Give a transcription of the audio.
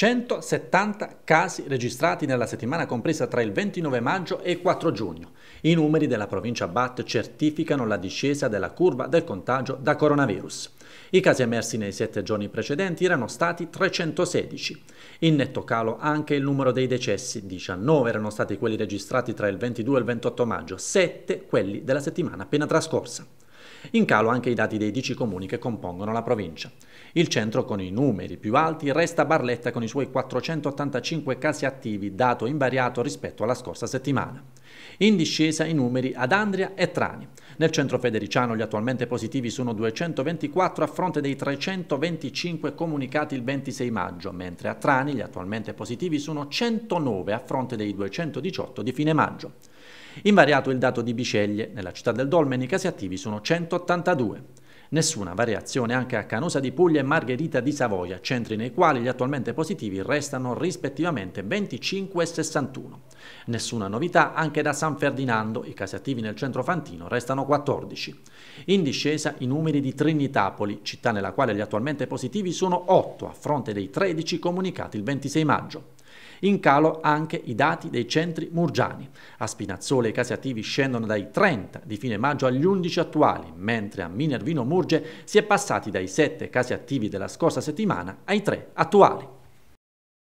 170 casi registrati nella settimana compresa tra il 29 maggio e 4 giugno. I numeri della provincia BAT certificano la discesa della curva del contagio da coronavirus. I casi emersi nei sette giorni precedenti erano stati 316. In netto calo anche il numero dei decessi, 19 erano stati quelli registrati tra il 22 e il 28 maggio, 7 quelli della settimana appena trascorsa. In calo anche i dati dei 10 comuni che compongono la provincia. Il centro con i numeri più alti resta Barletta con i suoi 485 casi attivi, dato invariato rispetto alla scorsa settimana. In discesa i numeri ad Andria e Trani. Nel centro federiciano gli attualmente positivi sono 224 a fronte dei 325 comunicati il 26 maggio, mentre a Trani gli attualmente positivi sono 109 a fronte dei 218 di fine maggio. Invariato il dato di Biceglie, nella città del Dolmen i casi attivi sono 182. Nessuna variazione anche a Canosa di Puglia e Margherita di Savoia, centri nei quali gli attualmente positivi restano rispettivamente 25 e 61. Nessuna novità anche da San Ferdinando, i casi attivi nel centro fantino restano 14. In discesa i numeri di Trinitapoli, città nella quale gli attualmente positivi sono 8 a fronte dei 13 comunicati il 26 maggio. In calo anche i dati dei centri murgiani. A Spinazzole i casi attivi scendono dai 30 di fine maggio agli 11 attuali, mentre a Minervino Murge si è passati dai 7 casi attivi della scorsa settimana ai 3 attuali.